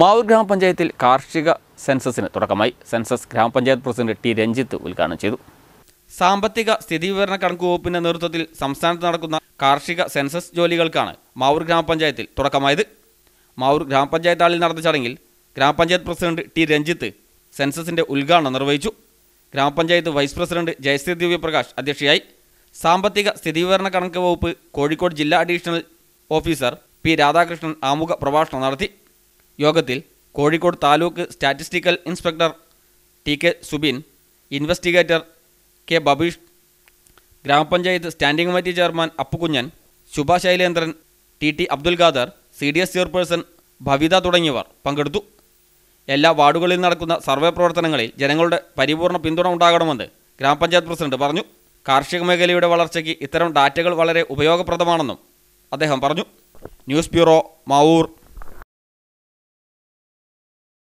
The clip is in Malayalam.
മാവൂർ ഗ്രാമപഞ്ചായത്തിൽ കാർഷിക സെൻസസിന് തുടക്കമായി സെൻസസ് ഗ്രാമപഞ്ചായത്ത് പ്രസിഡന്റ് ടി രഞ്ജിത്ത് ഉദ്ഘാടനം ചെയ്തു സാമ്പത്തിക സ്ഥിതി കണക്ക് വകുപ്പിന്റെ നേതൃത്വത്തിൽ സംസ്ഥാനത്ത് നടക്കുന്ന കാർഷിക സെൻസസ് ജോലികൾക്കാണ് മാവൂർ ഗ്രാമപഞ്ചായത്തിൽ തുടക്കമായത് മാവൂർ ഗ്രാമപഞ്ചായത്ത് ആളിൽ നടന്ന ചടങ്ങിൽ ഗ്രാമപഞ്ചായത്ത് പ്രസിഡന്റ് ടി രഞ്ജിത്ത് സെൻസസിന്റെ ഉദ്ഘാടനം നിർവഹിച്ചു ഗ്രാമപഞ്ചായത്ത് വൈസ് പ്രസിഡന്റ് ജയശ്രീ ദിവ്യപ്രകാശ് അധ്യക്ഷയായി സാമ്പത്തിക വിവരണ കണക്ക് വകുപ്പ് കോഴിക്കോട് ജില്ലാ അഡീഷണൽ ഓഫീസർ പി രാധാകൃഷ്ണൻ ആമുഖ പ്രഭാഷണം നടത്തി യോഗത്തിൽ Kozhikode taluk statistical inspector T K Subin investigator K Babeesh ഗ്രാമപഞ്ചായത്ത് standing committee chairman Appukunjan Shubha Shailendran T T Abdul Khader C D S chairperson Bhavitha തുടങ്ങിയവർ പങ്കെടുത്തു എല്ലാ വാർഡുകളിൽ നടക്കുന്ന സർവേ പ്രവർത്തനങ്ങളിൽ ജനങ്ങളുടെ പരിപൂർണ പിന്തുണ ഉണ്ടാകണമെന്ന് ഗ്രാമപഞ്ചായത്ത് പ്രസിഡന്റ് പറഞ്ഞു കാർഷിക മേഖലയുടെ വളർച്ചയ്ക്ക് ഇത്തരം ഡാറ്റകൾ വളരെ ഉപയോഗപ്രദമാണെന്നും അദ്ദേഹം പറഞ്ഞു ന്യൂസ് ബ്യൂറോ മാവൂർ